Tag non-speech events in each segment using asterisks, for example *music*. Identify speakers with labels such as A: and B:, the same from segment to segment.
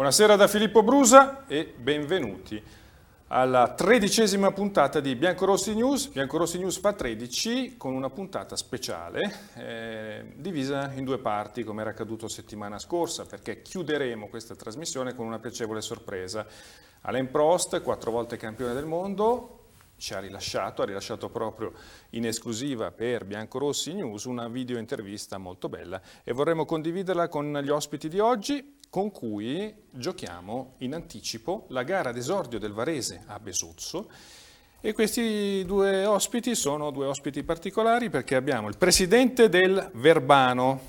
A: Buonasera da Filippo Brusa e benvenuti alla tredicesima puntata di Biancorossi News. Biancorossi News fa 13 con una puntata speciale eh, divisa in due parti come era accaduto settimana scorsa perché chiuderemo questa trasmissione con una piacevole sorpresa. Alain Prost, quattro volte campione del mondo, ci ha rilasciato, ha rilasciato proprio in esclusiva per Biancorossi News una video intervista molto bella e vorremmo condividerla con gli ospiti di oggi con cui giochiamo in anticipo la gara d'esordio del Varese a Besuzzo e questi due ospiti sono due ospiti particolari perché abbiamo il presidente del Verbano,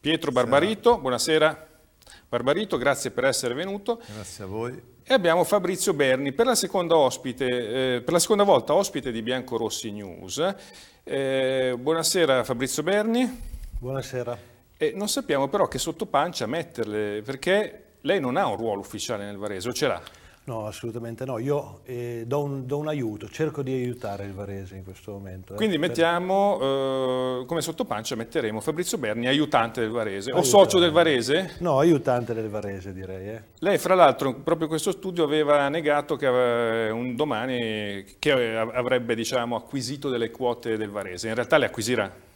A: Pietro Barbarito, buonasera Barbarito, grazie per essere venuto. Grazie a voi. E abbiamo Fabrizio Berni, per la seconda, ospite, eh, per la seconda volta ospite di Biancorossi News. Eh, buonasera Fabrizio Berni.
B: Buonasera.
A: E non sappiamo però che sottopancia metterle, perché lei non ha un ruolo ufficiale nel Varese, o ce l'ha?
B: No, assolutamente no. Io eh, do, un, do, un, aiuto, cerco di aiutare il Varese in questo momento. Eh. Quindi
A: mettiamo, eh, come sottopancia metteremo Fabrizio Berni, aiutante del Varese, aiutante. o socio del Varese?
B: No, aiutante del Varese direi. Eh.
A: Lei fra l'altro proprio questo studio aveva negato che eh, un domani che eh, avrebbe diciamo, acquisito delle quote del Varese, in realtà le acquisirà?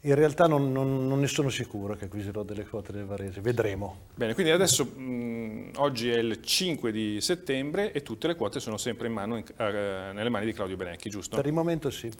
B: In realtà non, non, non, ne sono sicuro che acquisirò delle quote del Varese, vedremo. Bene, quindi adesso mh,
A: mm, oggi è il 5 di settembre e tutte le quote sono sempre mano, uh, nelle mani di Claudio Benecchi, giusto? Per il momento sì.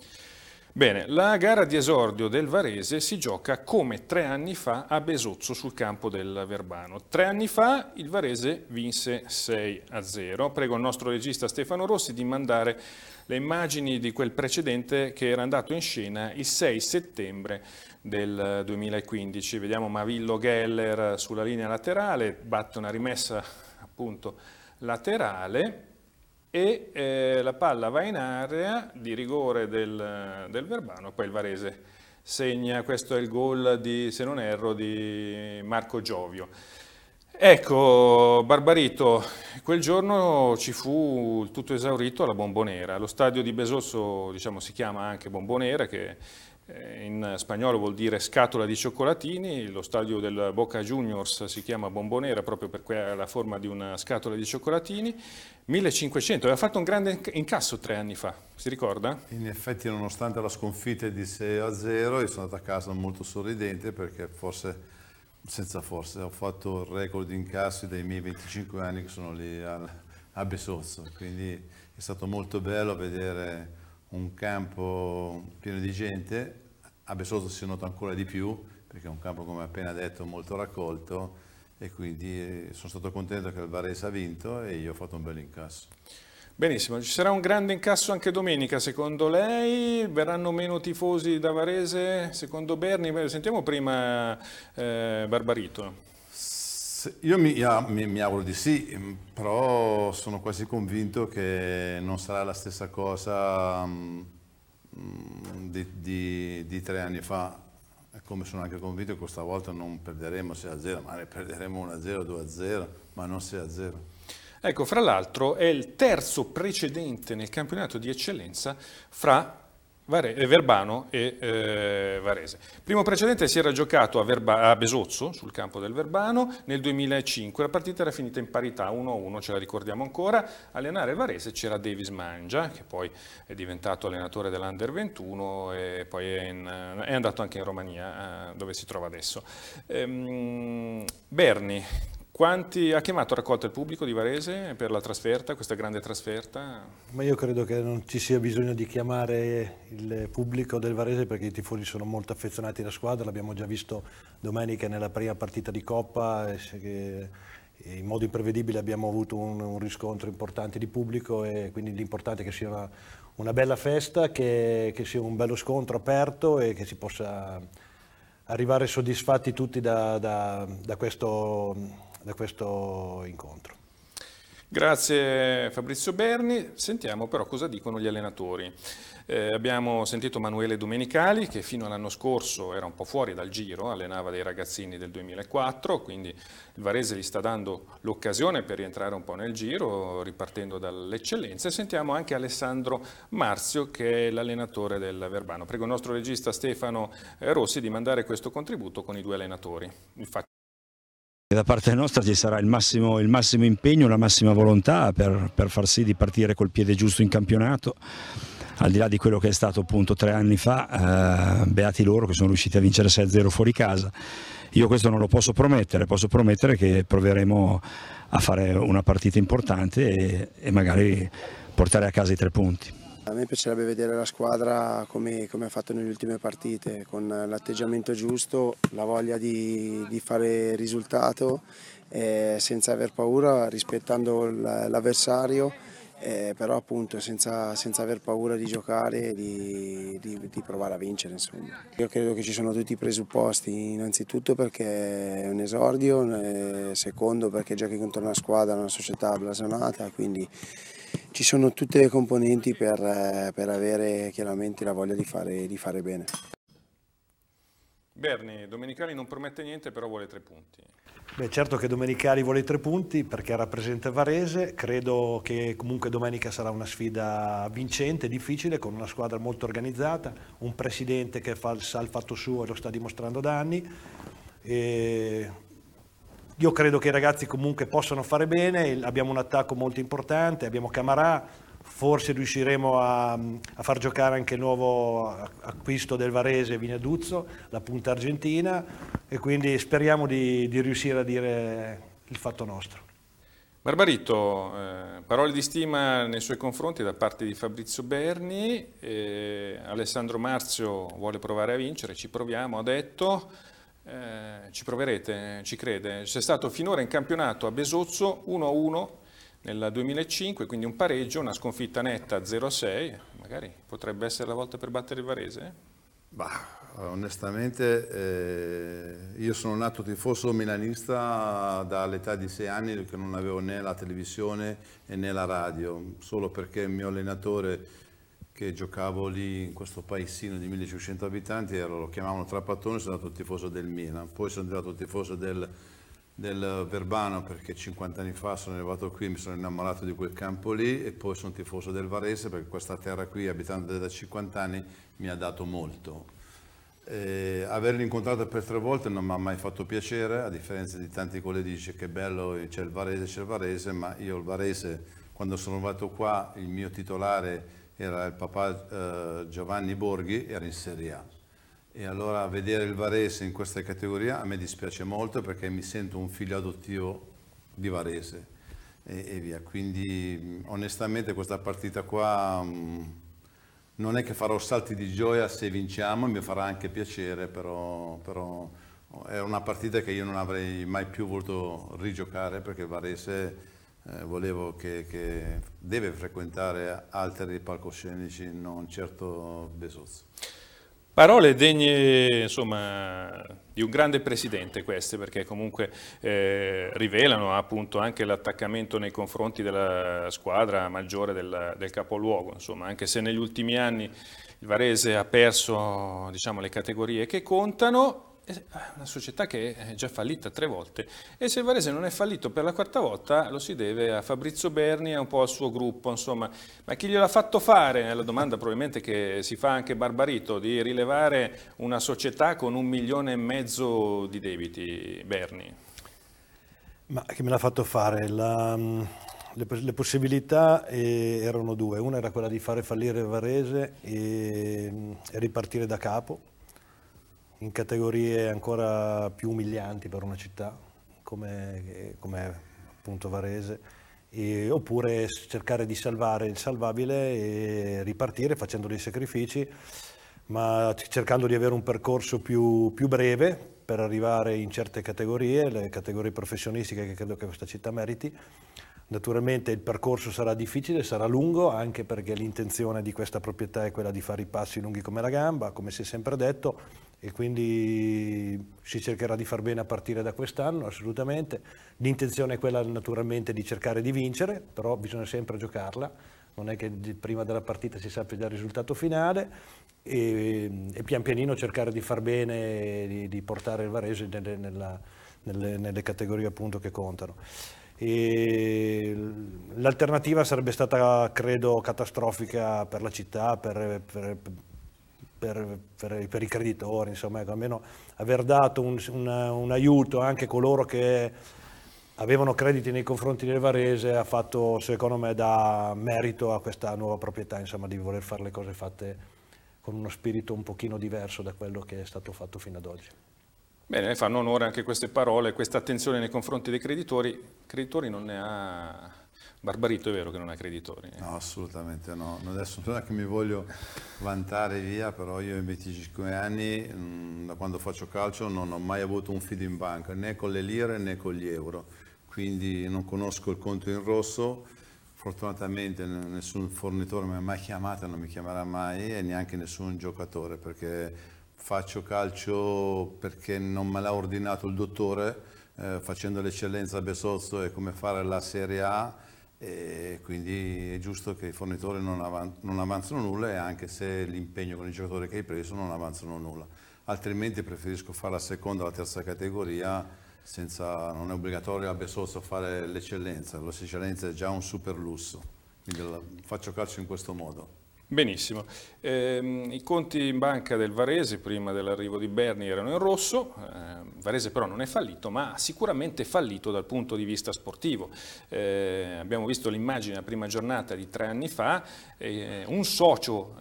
A: Bene, la gara di esordio del Varese si gioca come tre anni fa a Besozzo sul campo del Verbano. Tre anni fa il Varese vinse 6 a 0. Prego il nostro regista Stefano Rossi di mandare le immagini di quel precedente che era andato in scena il 6 settembre del 2015. Vediamo Mavillo Geller sulla linea laterale, batte una rimessa appunto laterale e eh, la palla va in area di rigore del, del Verbano, poi il Varese segna, questo è il gol di, se non erro, di Marco Giovio. Ecco, Barbarito, quel giorno ci fu tutto esaurito alla Bombonera. Lo stadio di Besosso diciamo, si chiama anche Bombonera, che eh, in spagnolo vuol dire scatola di cioccolatini, lo stadio del Boca Juniors si chiama Bombonera proprio perché ha la forma di una scatola di cioccolatini, 1500, aveva fatto un grande incasso tre anni fa, si ricorda? In effetti nonostante la sconfitta di 6 a 0 io sono andato a casa
C: molto sorridente perché forse, senza forse, ho fatto il record di incassi dei miei 25 anni che sono lì al, a Besozzo, quindi è stato molto bello vedere un campo pieno di gente, a Bessoso si nota ancora di più perché è un campo come appena detto molto raccolto e quindi eh, sono
A: stato contento che il Varese ha vinto e io ho fatto un bel incasso. Benissimo, ci sarà un grande incasso anche domenica secondo lei? Verranno meno tifosi da Varese secondo Berni? Sentiamo prima eh, Barbarito.
C: Io mi, ah, mi, mi, auguro di sì, mm, però sono quasi convinto che non sarà la stessa cosa mm, di, di, di, tre anni fa, come sono anche convinto che questa volta non perderemo 6 a 0, ne perderemo 1 0, 2 0,
A: ma non 6 a 0. Ecco, fra l'altro è il terzo precedente nel campionato di eccellenza fra eh, Verbano e eh, Varese. Primo precedente si era giocato a, Verba, a, Besozzo, sul campo del Verbano, nel 2005. La partita era finita in parità 1-1, ce la ricordiamo ancora. Allenare Varese c'era Davis Mangia, che poi è diventato allenatore dell'Under 21 e poi è, in, è andato anche in Romania, eh, dove si trova adesso. Ehm, Berni, quanti, ha chiamato a raccolta il pubblico di Varese per la trasferta, questa grande trasferta?
B: Ma io credo che non ci sia bisogno di chiamare il pubblico del Varese perché i tifosi sono molto affezionati alla squadra, l'abbiamo già visto domenica nella prima partita di Coppa, in modo imprevedibile abbiamo avuto un, un riscontro importante di pubblico e quindi l'importante è che sia una, una bella festa, che, che sia un bello scontro aperto e che si possa arrivare soddisfatti tutti da, da, da questo da questo incontro.
A: Grazie Fabrizio Berni, sentiamo però cosa dicono gli allenatori. Eh, abbiamo sentito Manuele Domenicali che fino all'anno scorso era un po' fuori dal giro, allenava dei ragazzini del 2004, quindi il Varese gli sta dando l'occasione per rientrare un po' nel giro, ripartendo dall'eccellenza. E sentiamo anche Alessandro Marzio che è l'allenatore del Verbano. Prego il nostro regista Stefano eh, Rossi di mandare questo contributo con i due allenatori. Infatti
D: da parte nostra ci sarà il
B: massimo, il massimo impegno, la massima volontà per, per, far sì di partire col piede giusto in campionato. Al di là di quello che è stato appunto tre anni fa, eh, beati loro che sono riusciti a vincere 6-0 fuori casa. Io questo non lo posso promettere, posso promettere che proveremo a fare una partita importante e, e magari portare a casa i tre punti.
D: A me piacerebbe vedere la squadra come, come ha fatto nelle ultime partite, con l'atteggiamento giusto, la voglia di, di fare risultato, eh, senza aver paura, rispettando l'avversario, eh, però appunto senza, senza, aver paura di giocare e di, di, di, provare a vincere. Insomma. Io credo che ci sono tutti i presupposti, innanzitutto perché è un esordio, eh, secondo perché giochi contro una squadra, una società blasonata, quindi ci sono tutte le componenti per, eh, per avere chiaramente la voglia di fare, di fare bene.
A: Berni, Domenicali non promette niente, però vuole tre punti.
B: Beh, certo che Domenicali vuole tre punti perché rappresenta Varese, credo che comunque domenica sarà una sfida vincente, difficile, con una squadra molto organizzata, un presidente che fa, sa il fatto suo e lo sta dimostrando da anni, e io credo che i ragazzi comunque possano fare bene, abbiamo un attacco molto importante, abbiamo Camarà, forse riusciremo a, a, far giocare anche il nuovo acquisto del Varese Vineduzzo, la punta argentina, e quindi speriamo di, di riuscire a dire il fatto nostro.
A: Barbarito, eh, parole di stima nei suoi confronti da parte di Fabrizio Berni, eh, Alessandro Marzio vuole provare a vincere, ci proviamo, ha detto eh, ci proverete, ci crede. C'è stato finora in campionato a Besozzo 1-1 nel 2005, quindi un pareggio, una sconfitta netta 0-6, magari potrebbe essere la volta per battere il Varese? Eh?
C: Bah, onestamente eh, io sono nato tifoso milanista dall'età di sei anni che non avevo né la televisione né la radio, solo perché il mio allenatore che giocavo lì in questo paesino di 1500 abitanti, lo chiamavano Trapattone, sono andato tifoso del Milan, poi sono diventato tifoso del, del Verbano perché 50 anni fa sono arrivato qui, mi sono innamorato di quel campo lì e poi sono tifoso del Varese perché questa terra qui, abitando da 50 anni, mi ha dato molto. Eh, averlo incontrato per tre volte non mi ha mai fatto piacere, a differenza di tanti colleghi che dice che bello c'è il Varese, c'è il Varese, ma io il Varese quando sono arrivato qua il mio titolare era il papà eh, Giovanni Borghi, era in Serie A. E allora vedere il Varese in questa categoria a me dispiace molto perché mi sento un figlio adottivo di Varese e, e via. Quindi onestamente questa partita qua mh, non è che farò salti di gioia se vinciamo, mi farà anche piacere, però, però è una partita che io non avrei mai più voluto rigiocare perché il Varese eh, volevo che, che, deve frequentare altri palcoscenici, non certo Besozzo.
A: Parole degne insomma, di un grande presidente queste, perché comunque eh, rivelano appunto anche l'attaccamento nei confronti della squadra maggiore del, del capoluogo, insomma, anche se negli ultimi anni il Varese ha perso diciamo, le categorie che contano, eh, una società che eh, è già fallita tre volte e se il Varese non è fallito per la quarta volta lo si deve a Fabrizio Berni e un po' al suo gruppo, insomma. Ma chi gliel'ha fatto fare? È la domanda probabilmente che si fa anche Barbarito, di rilevare una società con un milione e mezzo di debiti, Berni.
B: Ma che me l'ha fatto fare? La, mm, le, le, possibilità eh, erano due. Una era quella di fare fallire il Varese e, mm, e ripartire da capo in categorie ancora più umilianti per una città come, come appunto Varese, e, oppure cercare di salvare il salvabile e ripartire facendo dei sacrifici, ma cercando di avere un percorso più, più breve per arrivare in certe categorie, le categorie professionistiche che credo che questa città meriti. Naturalmente il percorso sarà difficile, sarà lungo, anche perché l'intenzione di questa proprietà è quella di fare i passi lunghi come la gamba, come si è sempre detto, e quindi si cercherà di far bene a partire da quest'anno, assolutamente. L'intenzione è quella naturalmente di cercare di vincere, però bisogna sempre giocarla, non è che prima della partita si sappia già il risultato finale e, e, pian pianino cercare di far bene, di, di portare il Varese nelle, nella, nelle, nelle categorie appunto che contano. E l'alternativa sarebbe stata credo catastrofica per la città, per, per, per, per, per, i creditori, insomma, ecco, almeno aver dato un, un, un, aiuto anche a coloro che avevano crediti nei confronti del Varese ha fatto, secondo me, da merito a questa nuova proprietà, insomma, di voler fare le cose fatte con uno spirito un pochino diverso da quello che è stato fatto fino ad oggi.
A: Bene, fanno onore anche queste parole, questa attenzione nei confronti dei creditori. Creditori non ne ha Barbarito è vero che non ha creditori. Eh?
C: No, assolutamente no. Adesso non è che mi voglio vantare via, però io in 25 anni, mm, da quando faccio calcio, non ho mai avuto un feed in banca, né con le lire né con gli euro. Quindi non conosco il conto in rosso, fortunatamente nessun fornitore mi ha mai chiamato, non mi chiamerà mai e neanche nessun giocatore, perché faccio calcio perché non me l'ha ordinato il dottore, eh, facendo l'eccellenza a Besozzo e come fare la Serie A e quindi è giusto che i fornitori non, avan- non avanzano nulla e anche se l'impegno con il giocatore che hai preso non avanzano nulla altrimenti preferisco fare la seconda o la terza categoria senza, non è obbligatorio abbia solo fare
A: l'eccellenza l'eccellenza è già un super lusso
C: quindi faccio calcio in questo modo
A: Benissimo, eh, i conti in banca del Varese prima dell'arrivo di Berni erano in rosso, eh, Varese però non è fallito ma sicuramente fallito dal punto di vista sportivo. Eh, abbiamo visto l'immagine a prima giornata di tre anni fa, un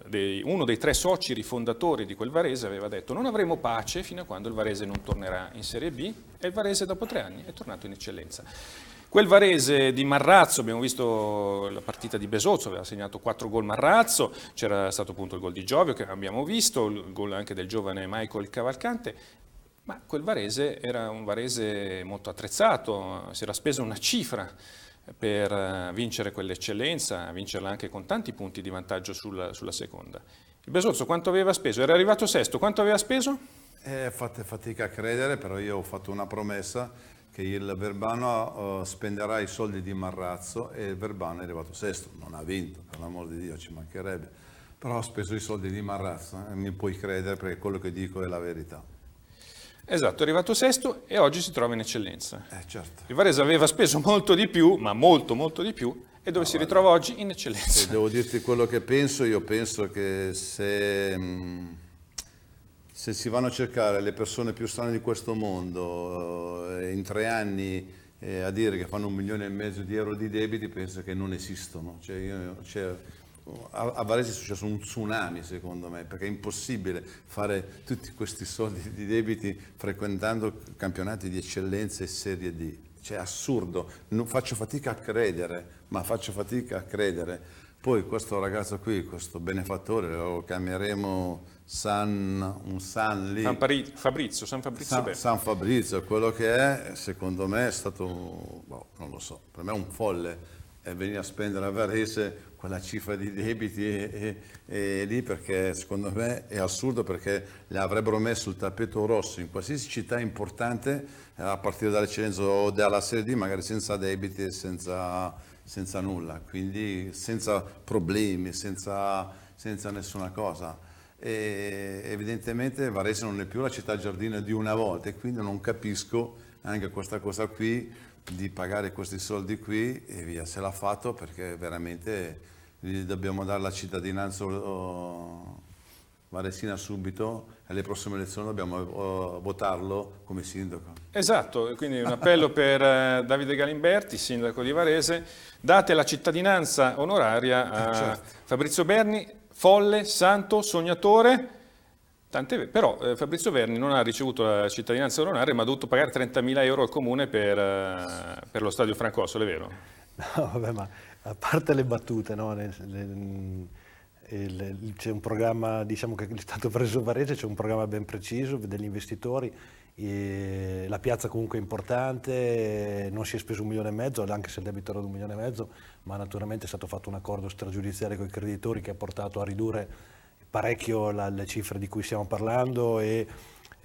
A: dei, uno dei tre soci rifondatori di quel Varese aveva detto non avremo pace fino a quando il Varese non tornerà in Serie B e il Varese dopo tre anni è tornato in eccellenza. Quel Varese di Marrazzo, abbiamo visto la partita di Besozzo, aveva segnato 4 gol Marrazzo, c'era stato appunto il gol di Giovio che abbiamo visto, il gol anche del giovane Michael Cavalcante, ma quel Varese era un Varese molto attrezzato, si era spesa una cifra per vincere quell'eccellenza, vincerla anche con tanti punti di vantaggio sulla, sulla seconda. Il Besozzo quanto aveva speso? Era arrivato sesto, quanto aveva speso? Eh, fate
C: fatica a credere, però io ho fatto una promessa che il Verbano oh, spenderà i soldi di Marrazzo e il Verbano è arrivato sesto, non ha vinto, per l'amor di Dio ci mancherebbe, però ha speso i soldi di Marrazzo, eh, mi puoi credere perché quello che dico è la verità.
A: Esatto, è arrivato sesto e oggi si trova in eccellenza. Eh, certo. Il Varese aveva speso molto di più, ma molto molto di più, e dove no, si ritrova oggi in eccellenza. Se devo dirti quello che
C: penso, io penso che se... Mh, mm, se si vanno a cercare le persone più strane di questo mondo eh, in tre anni eh, a dire che fanno un milione e mezzo di euro di debiti, penso che non esistono. Cioè, io, cioè, a, a Varese è successo un tsunami secondo me, perché è impossibile fare tutti questi soldi di debiti frequentando campionati di eccellenza e serie D. Cioè è assurdo, non faccio fatica a credere, ma faccio fatica a credere. Poi questo ragazzo qui, questo benefattore, lo chiameremo San, un San lì. San
A: Pari, Fabrizio, San Fabrizio. San, San,
C: Fabrizio, quello che è, secondo me è stato, boh, non lo so, per me è un folle venire a spendere a Varese quella cifra di debiti e, e, e lì perché secondo me è assurdo perché le avrebbero messo il tappeto rosso in qualsiasi città importante a partire dall'eccellenza o dalla Serie D magari senza debiti e senza senza nulla, quindi senza problemi, senza, senza nessuna cosa. E evidentemente Varese non è più la città giardina di una volta e quindi non capisco anche questa cosa qui di pagare questi soldi qui e via, se l'ha fatto perché veramente gli dobbiamo dare la cittadinanza Varesina subito e alle prossime elezioni dobbiamo eh, votarlo come sindaco.
A: Esatto, quindi un appello per eh, Davide Galimberti, sindaco di Varese, date la cittadinanza onoraria a eh, certo. Fabrizio Berni, folle, santo, sognatore, Tant'è, però eh, Fabrizio Verni non ha ricevuto la cittadinanza onoraria ma ha dovuto pagare 30.000 euro al comune per, uh, per lo stadio Francossole, vero?
B: *laughs* No, vabbè, ma a parte le battute, no? Le, le, il, c'è un programma, diciamo che è stato preso Varese, c'è un programma ben preciso degli investitori, la piazza comunque è importante, non si è speso un milione e mezzo, anche se il debito era di un milione e mezzo, ma naturalmente è stato fatto un accordo stragiudiziario con i creditori che ha portato a ridurre parecchio la, le cifre di cui stiamo parlando e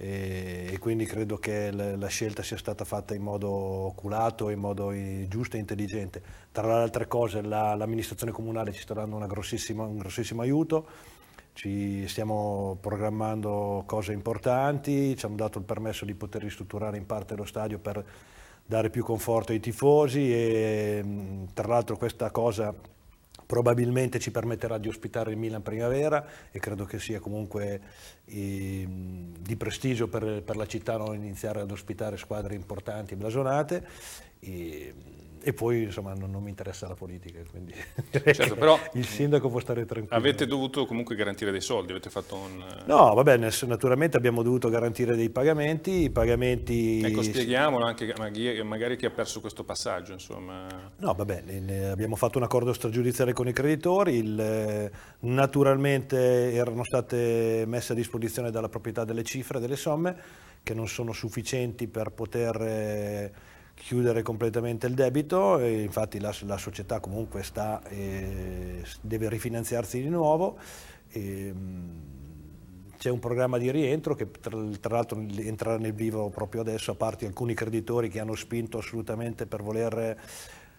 B: e, quindi credo che la, scelta sia stata fatta in modo oculato, in modo eh, giusto e intelligente. Tra le altre cose la, l'amministrazione comunale ci sta dando un grossissimo aiuto, ci stiamo programmando cose importanti, ci hanno dato il permesso di poter ristrutturare in parte lo stadio per dare più conforto ai tifosi e mm, tra l'altro questa cosa probabilmente ci permetterà di ospitare il Milan primavera e credo che sia comunque eh, di prestigio per, per la città non iniziare ad ospitare squadre importanti blasonate. E, ehm, e poi insomma non, non, mi interessa la politica, quindi certo, *laughs* però il sindaco può stare tranquillo. Avete
A: dovuto comunque garantire dei soldi, avete fatto un...
B: Eh, no, vabbè, naturalmente abbiamo dovuto garantire dei pagamenti, i pagamenti... Ecco,
A: spieghiamolo anche magari chi ha perso questo passaggio, insomma.
B: No, vabbè, abbiamo fatto un accordo stragiudiziale con i creditori, il, eh, naturalmente erano state messe a disposizione dalla proprietà delle cifre, delle somme, che non sono sufficienti per poter eh, chiudere completamente il debito, infatti la, la, società comunque sta, eh, deve rifinanziarsi di nuovo. E, ehm, c'è un programma di rientro che tra, tra l'altro entrerà nel vivo proprio adesso, a parte alcuni creditori che hanno spinto assolutamente per voler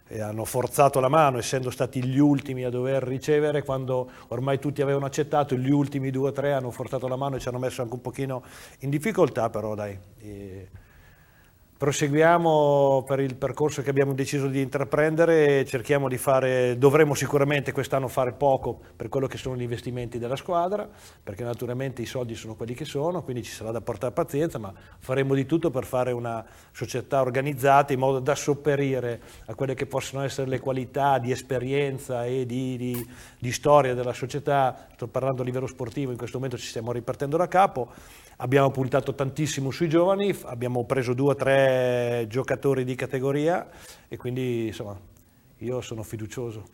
B: eh, hanno forzato la mano, essendo stati gli ultimi a dover ricevere, quando ormai tutti avevano accettato, gli ultimi due o tre hanno forzato la mano e ci hanno messo anche un pochino in difficoltà, però dai. Eh, Proseguiamo per il percorso che abbiamo deciso di intraprendere, cerchiamo di fare, dovremo sicuramente quest'anno fare poco per quello che sono gli investimenti della squadra, perché naturalmente i soldi sono quelli che sono, quindi ci sarà da portare pazienza, ma faremo di tutto per fare una società organizzata in modo da sopperire a quelle che possono essere le qualità di esperienza e di, di, di storia della società sto parlando a livello sportivo, in questo momento ci stiamo ripartendo da capo, abbiamo puntato tantissimo sui giovani, abbiamo preso due o tre giocatori di categoria e quindi insomma io sono fiducioso.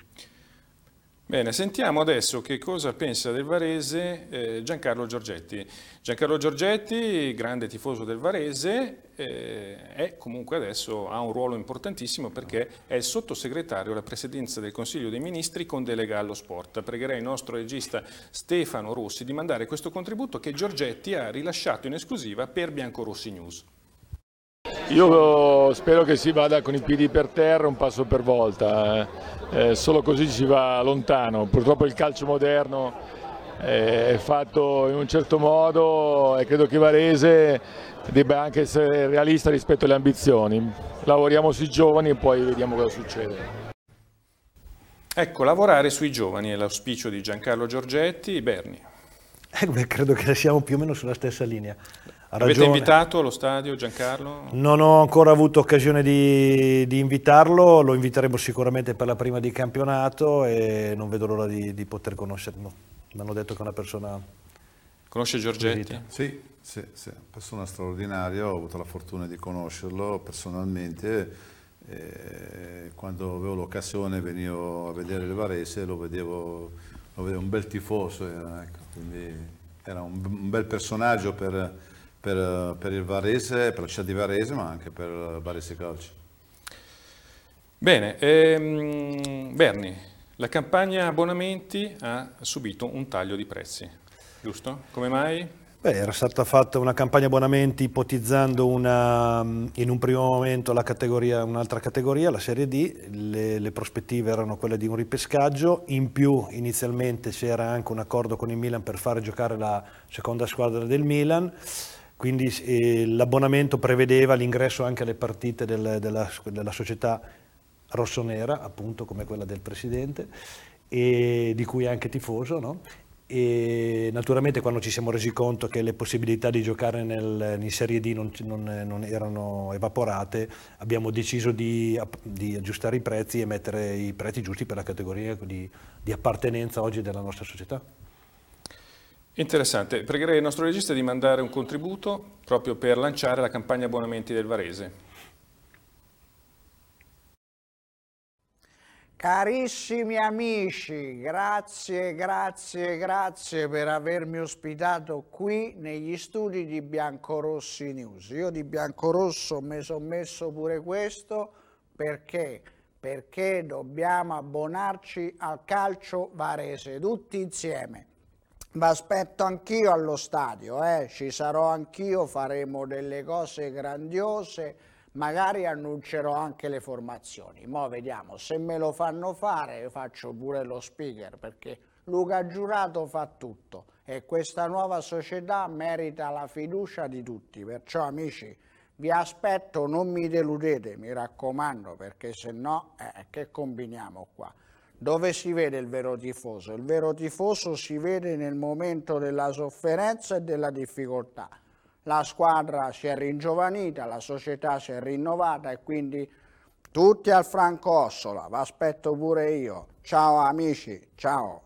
A: Bene, sentiamo adesso che cosa pensa del Varese eh, Giancarlo Giorgetti. Giancarlo Giorgetti, grande tifoso del Varese, eh, è comunque adesso ha un ruolo importantissimo perché è il sottosegretario alla presidenza del Consiglio dei Ministri con delega allo sport. Pregherei il nostro regista Stefano Rossi di mandare questo contributo che Giorgetti ha rilasciato in esclusiva per Biancorossi News. Io spero che si vada con i piedi per terra un passo per volta, eh, eh solo così si va lontano. Purtroppo il calcio moderno eh, è fatto in un certo modo e credo che Varese debba anche essere realista rispetto alle ambizioni. Lavoriamo sui giovani e poi vediamo cosa succede. Ecco, lavorare sui giovani è l'auspicio di Giancarlo Giorgetti, Berni.
B: Eh, beh, credo che siamo più o meno sulla stessa linea. Ha Avete invitato
A: allo stadio Giancarlo?
B: Non ho ancora avuto occasione di, di, invitarlo, lo inviteremo sicuramente per la prima di campionato e non vedo l'ora di, di poter conoscerlo. Mi hanno detto che è una persona...
C: Conosce Giorgetti? Sì, sì, sì, persona straordinaria, ho avuto la fortuna di conoscerlo personalmente. Eh, quando avevo l'occasione venivo a vedere il Varese, lo vedevo, lo vedevo un bel tifoso. Ecco quindi era un, bel personaggio per, per, per il
A: Varese, per la città di Varese, ma anche per Varese Calcio. Bene, ehm, Berni, la campagna abbonamenti ha subito un taglio di prezzi, giusto? Come mai?
B: Beh, era stata fatta una campagna abbonamenti ipotizzando una, mm, in un primo momento categoria, un'altra categoria, la Serie D, le, le, prospettive erano quelle di un ripescaggio, in più inizialmente c'era anche un accordo con il Milan per fare giocare la seconda squadra del Milan, quindi eh, l'abbonamento prevedeva l'ingresso anche alle partite del, della, della società rossonera, appunto come quella del Presidente, e di cui è anche tifoso, no? e naturalmente quando ci siamo resi conto che le possibilità di giocare nel, in Serie D non, non, non, erano evaporate abbiamo deciso di, di, aggiustare i prezzi e mettere i prezzi giusti per la categoria di, di appartenenza oggi della nostra società.
A: Interessante, pregherei il nostro regista di mandare un contributo proprio per lanciare la campagna abbonamenti del Varese.
D: Carissimi amici, grazie, grazie, grazie per avermi ospitato qui negli studi di Biancorossi News. Io di Biancorosso mi sono messo pure questo perché? Perché dobbiamo abbonarci al calcio varese tutti insieme. Vi aspetto anch'io allo stadio, eh? ci sarò anch'io, faremo delle cose grandiose magari annuncerò anche le formazioni. Mo' vediamo, se me lo fanno fare faccio pure lo speaker perché Luca Giurato fa tutto e questa nuova società merita la fiducia di tutti. Perciò amici, vi aspetto, non mi deludete, mi raccomando, perché se no eh, che combiniamo qua? Dove si vede il vero tifoso? Il vero tifoso si vede nel momento della sofferenza e della difficoltà la squadra si è ringiovanita, la società si è rinnovata e quindi tutti al Franco Ossola, vi aspetto pure io. Ciao amici, ciao.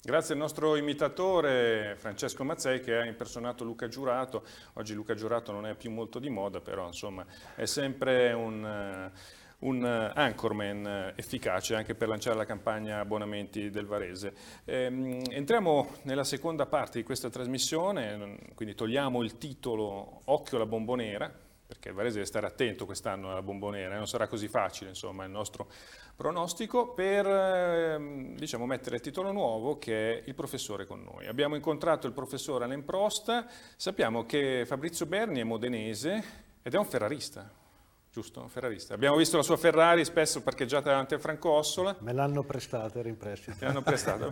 A: Grazie al nostro imitatore Francesco Mazzei che ha impersonato Luca Giurato. Oggi Luca Giurato non è più molto di moda, però insomma è sempre un... Eh, un eh, anchorman eh, efficace anche per lanciare la campagna abbonamenti del Varese. Ehm, entriamo nella seconda parte di questa trasmissione, quindi togliamo il titolo Occhio alla bombonera, perché il Varese deve stare attento quest'anno alla bombonera, eh, non sarà così facile insomma il nostro pronostico, per ehm, diciamo, mettere il titolo nuovo che è il professore con noi. Abbiamo incontrato il professore Alain Prost, sappiamo che Fabrizio Berni è modenese ed è un ferrarista, giusto? Ferrarista. Abbiamo visto la sua Ferrari spesso parcheggiata davanti al Franco-Ossola.
B: Me l'hanno prestata, era in prestito. Me l'hanno prestata.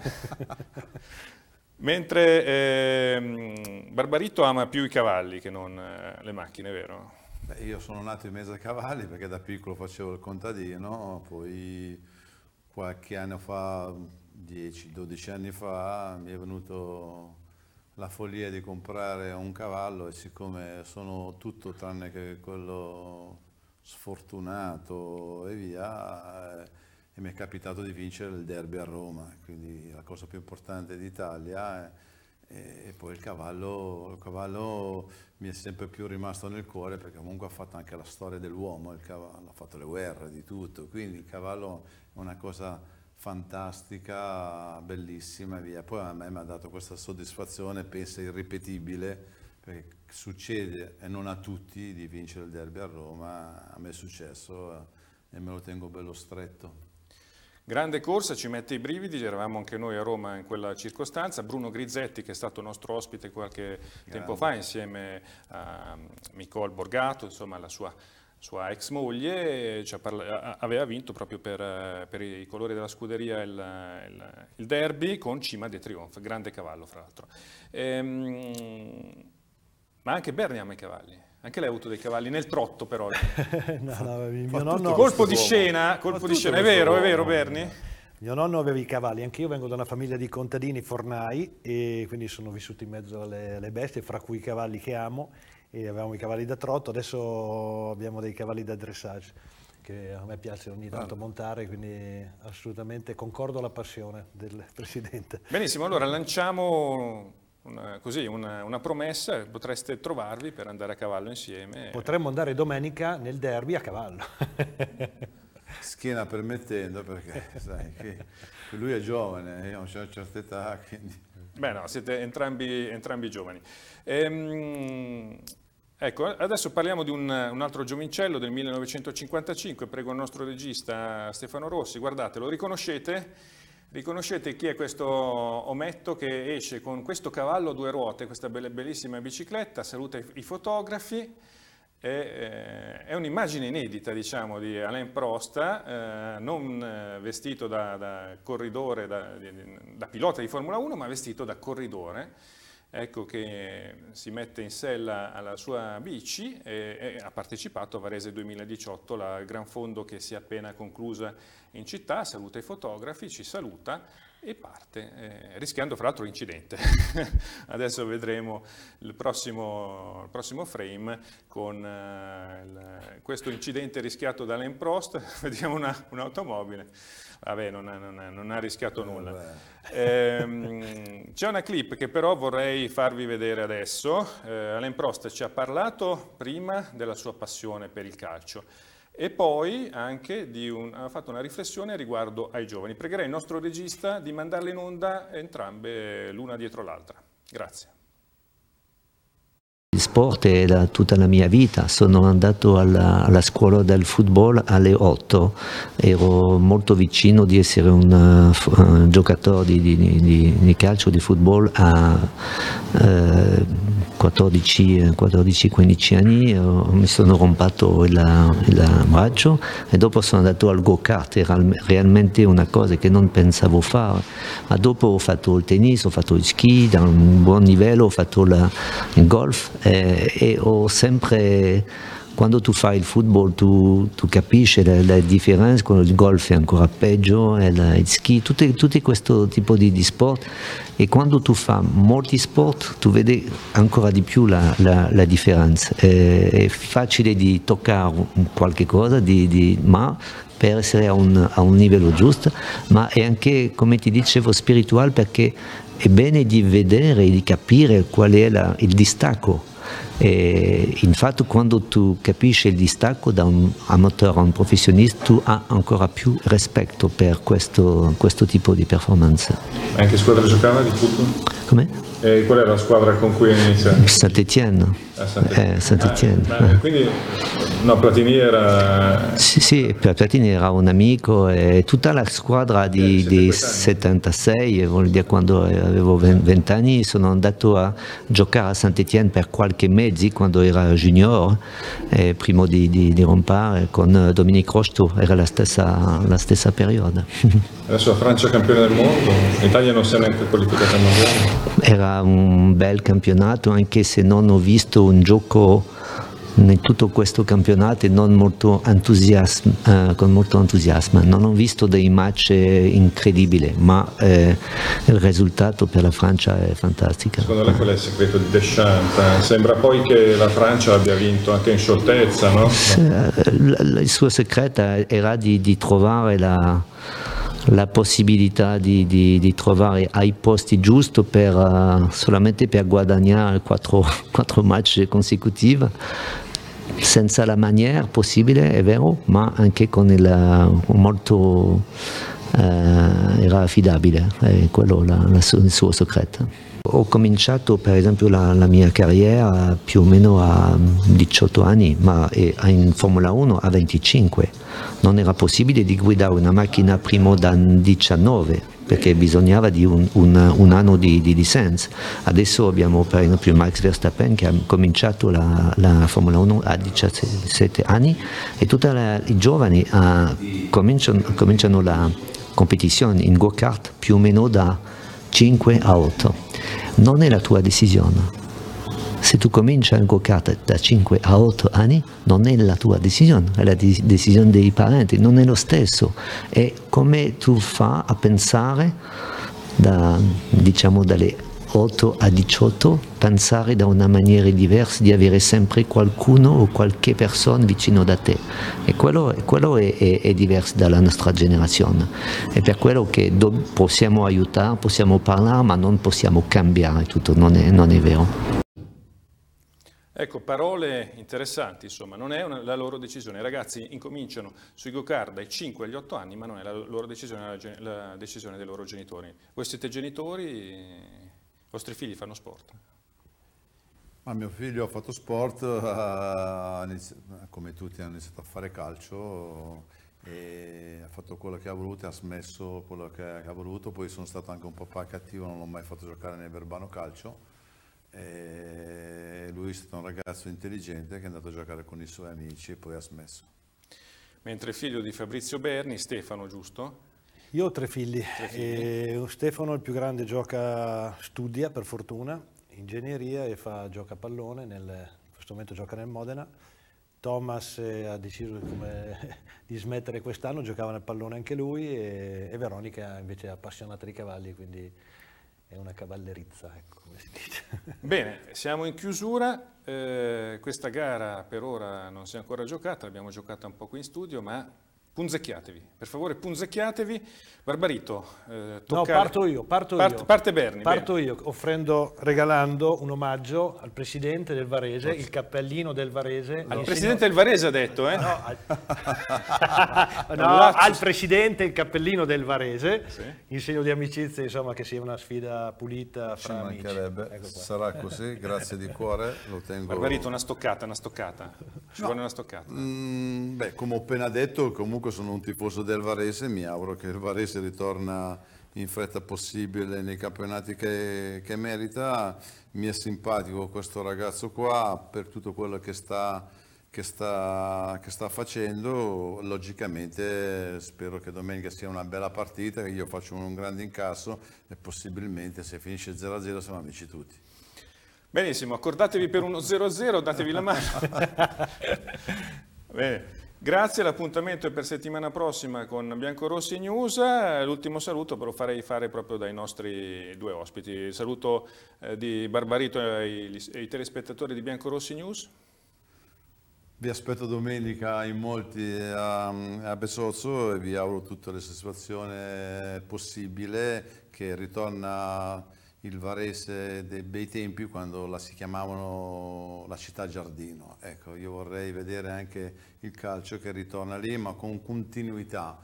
A: *laughs* Mentre eh, Barbarito ama più i cavalli che non eh, le macchine, vero? Beh, io sono nato in mezzo ai cavalli perché da piccolo facevo il
C: contadino, poi qualche anno fa, 10-12 anni fa, mi è venuto la follia di comprare un cavallo e siccome sono tutto tranne che quello sfortunato e via, eh, e mi è capitato di vincere il derby a Roma, quindi la cosa più importante d'Italia. Eh, e poi il cavallo, il cavallo, mi è sempre più rimasto nel cuore perché comunque ha fatto anche la storia dell'uomo, il cavallo, ha fatto le guerre, di tutto, quindi il cavallo è una cosa fantastica, bellissima e via. Poi a me mi ha dato questa soddisfazione, penso irripetibile, perché succede e non a tutti di vincere il derby a Roma, a me è successo
A: eh, e me lo tengo bello stretto. Grande corsa, ci mette i brividi, eravamo anche noi a Roma in quella circostanza, Bruno Grizzetti che è stato nostro ospite qualche Grande. tempo fa insieme a Micol um, Borgato, insomma la sua sua ex moglie parla- aveva vinto proprio per, eh, per, i colori della scuderia il, il, il derby con Cima de Trionf, grande cavallo fra l'altro. Ehm, ma anche Berni ama i cavalli. Anche lei ha avuto dei cavalli nel trotto però.
B: *laughs* no, no, mio nonno... Colpo di scena, colpo di scena. È vero, è vero Berni? Mio nonno aveva i cavalli, anche io vengo da una famiglia di contadini fornai e quindi sono vissuto in mezzo alle, alle bestie, fra cui i cavalli che amo e avevamo i cavalli da trotto, adesso abbiamo dei cavalli da dressage che a me piace ogni ah. tanto montare, quindi assolutamente concordo alla passione del *laughs* Presidente. Benissimo, allora
A: lanciamo una, così, una, una, promessa, potreste trovarvi per andare a cavallo insieme.
B: Potremmo andare domenica nel derby a cavallo. *laughs*
C: Schiena permettendo, perché sai, lui è giovane, io ho una certa età, quindi...
A: Beh no, siete entrambi, entrambi giovani. Ehm, ecco, adesso parliamo di un, un, altro giovincello del 1955, prego il nostro regista Stefano Rossi, guardate, lo riconoscete? Riconoscete chi è questo ometto che esce con questo cavallo a due ruote, questa bellissima bicicletta, saluta i fotografi, eh, è un'immagine inedita, diciamo, di Alain Prosta, eh, non eh, vestito da, da corridore, da, da, pilota di Formula 1, ma vestito da corridore ecco che si mette in sella alla sua bici e, e, ha partecipato a Varese 2018, la gran fondo che si è appena conclusa in città, saluta i fotografi, ci saluta e parte, eh, rischiando fra l'altro l'incidente. *laughs* Adesso vedremo il prossimo, il prossimo frame con eh, il, questo incidente rischiato da Len Prost, *laughs* vediamo una, un'automobile, vabbè non ha, non ha, non ha rischiato eh, nulla. Eh, c'è una clip che però vorrei farvi vedere adesso, eh, Alain Prost ci ha parlato prima della sua passione per il calcio, e poi anche un, ha fatto una riflessione riguardo ai giovani. Pregherei il nostro regista di mandarle in onda entrambe l'una dietro l'altra. Grazie.
E: Il sport è da tutta la mia vita, sono andato alla, alla, scuola del football alle 8, ero molto vicino di essere un, uh, un giocatore di, di, di, di, calcio, di football a... Uh, 14-15 anni eh, mi sono rompato il, il, braccio e dopo sono andato al go-kart, era realmente una cosa che non pensavo fare, ma dopo ho fatto il tennis, ho fatto il ski da un buon livello, ho fatto la, il golf e, eh, e ho sempre quando tu fai il football tu, tu capisci la, la, differenza, con il golf è ancora peggio, il, il ski, tutti questo tipo di, di, sport e quando tu fai molti sport tu vedi ancora di più la, la, la differenza. È, è, facile di toccare qualche cosa, di, di, ma per essere a un, a un livello giusto, ma è anche, come ti dicevo, spirituale perché è bene di vedere e di capire qual è il distacco e infatti quando tu capisci il distacco da un amatore a un professionista tu hai ancora più rispetto per questo, questo tipo di performance.
A: Anche squadra giocava di football? Come? E qual è la squadra con cui hai iniziato?
E: Saint-Etienne. Ah, Saint-Etienne. Eh, quindi no, Platini era... Sì, sì, Platini era un amico e tutta la squadra di, eh, di 76, voglio dire quando avevo 20 anni, sono andato a giocare a Saint-Etienne per qualche mezzo quando era junior, eh, prima di, di, di rompare con Dominique Rocheteau, era la stessa, la stessa periodo.
A: Adesso la Francia è campione del mondo, l'Italia non si è neanche qualificata al mondiale.
E: Era un bel campionato anche se non ho visto un gioco in tutto questo campionato molto eh, con molto entusiasmo. Non ho visto dei match incredibili, ma eh, il risultato per la Francia è fantastico.
A: Secondo lei qual è il segreto di Deschamps? Sembra poi che la Francia abbia vinto anche in scioltezza, no? Eh,
E: il suo segreto era di, di trovare la la possibilità di, di, di, trovare ai posti giusti per, uh, solamente per guadagnare quattro, *laughs* quattro match consecutivi senza la maniera possibile, è vero, ma anche con il eh, molto eh, era affidabile, è quello la, la, il suo segreto. Ho cominciato per esempio la, la mia carriera più o meno a 18 anni, ma eh, in Formula 1 a 25. Non era possibile di guidare una macchina prima da 19 perché bisognava di un, un, un anno di, di, licenza. Adesso abbiamo per esempio Max Verstappen che ha cominciato la, la Formula 1 a 17 anni e tutti i giovani uh, cominciano, cominciano la competizione in go-kart più o meno da 5 a 8. Non è la tua decisione. Se tu cominci a giocare da 5 a 8 anni, non è la tua decisione, è la decisione dei parenti, non è lo stesso. E come tu fai a pensare da, diciamo, dalle 8 a 18, pensare da una maniera diversa, di avere sempre qualcuno o qualche persona vicino da te. E quello, quello è, è, è, diverso dalla nostra generazione. È per quello che do, possiamo aiutare, possiamo parlare, ma non possiamo cambiare tutto, non è, non è vero.
A: Ecco, parole interessanti, insomma, non è una, la loro decisione. I ragazzi incominciano sui go-kart dai 5 agli 8 anni, ma non è la loro decisione, la, la decisione dei loro genitori. Voi siete genitori, vostri figli fanno sport?
C: Ma mio figlio ha fatto sport, eh, come tutti hanno iniziato a fare calcio, e ha fatto quello che ha voluto, e ha smesso quello che ha voluto, poi sono stato anche un papà cattivo, non l'ho mai fatto giocare nel Verbano Calcio. E lui è stato un ragazzo intelligente che è andato a giocare con i suoi amici e poi ha smesso. Mentre figlio di
B: Fabrizio Berni, Stefano, giusto? Io ho tre figli. Tre figli. Eh, Stefano, il più grande, gioca, studia per fortuna, ingegneria e fa, gioca a pallone, nel, in questo momento gioca nel Modena. Thomas eh, ha deciso come, *laughs* di smettere quest'anno, giocava nel pallone anche lui e, e, Veronica invece è appassionata di cavalli, quindi è una cavallerizza, ecco, come si dice.
A: *laughs* Bene, siamo in chiusura, eh, questa gara per ora non si è ancora giocata, l'abbiamo giocata un po' qui in studio, ma Punzecchiatevi, per favore, punzecchiatevi. Barbarito, eh, toccare... No, parto io, parto Part, io. Parte Berni. Parto
B: bene. io, offrendo, regalando un omaggio al presidente del Varese, il cappellino del Varese. Al presidente del Varese ha detto, eh? No, al, *laughs* no, al presidente il cappellino del Varese, sì. in segno di amicizia, insomma, che sia una sfida pulita fra Ci amici. mancherebbe, ecco sarà così, grazie di cuore, lo tengo... Barbarito,
A: una stoccata, una stoccata. Ci no. vuole una stoccata.
C: Mm, beh, come ho appena detto, comunque comunque sono un tifoso del Varese mi auguro che il Varese ritorna in fretta possibile nei campionati che, che merita. Mi è simpatico questo ragazzo qua per tutto quello che sta, che, sta, che sta, facendo. Logicamente spero che domenica sia una bella partita, che io faccio un grande incasso e possibilmente se finisce 0-0 siamo amici tutti.
A: Benissimo, accordatevi per uno 0-0, datevi la mano. *laughs* Bene. Grazie, l'appuntamento è per settimana prossima con Biancorossi News. L'ultimo saluto ve lo farei fare proprio dai nostri due ospiti. saluto eh, di Barbarito ai, telespettatori di Biancorossi News.
C: Vi aspetto domenica in molti a, a Besozzo e vi auguro tutta la situazione possibile che ritorna il Varese dei bei tempi quando la si chiamavano la città giardino. Ecco, io vorrei vedere anche il calcio che ritorna lì, ma con continuità.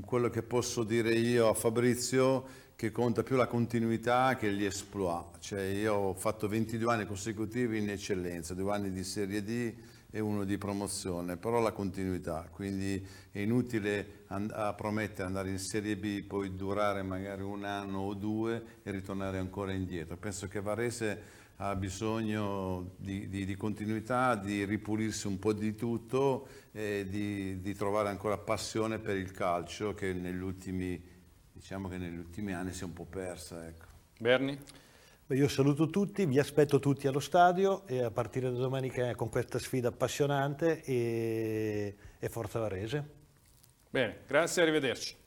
C: Quello che posso dire io a Fabrizio che conta più la continuità che gli esploit. Cioè io ho fatto 22 anni consecutivi in eccellenza, due anni di Serie D, e uno di promozione, però la continuità, quindi è inutile and- promettere andare in Serie B, poi durare magari un anno o due e ritornare ancora indietro. Penso che Varese ha bisogno di, di, di, continuità, di ripulirsi un po' di tutto e di, di trovare ancora passione per il calcio che negli ultimi, diciamo che negli ultimi anni si è un po' persa. Ecco.
A: Berni?
B: Io saluto tutti, vi aspetto tutti allo stadio e a partire da domani con questa sfida appassionante e, e Forza Varese.
A: Bene, grazie, arrivederci.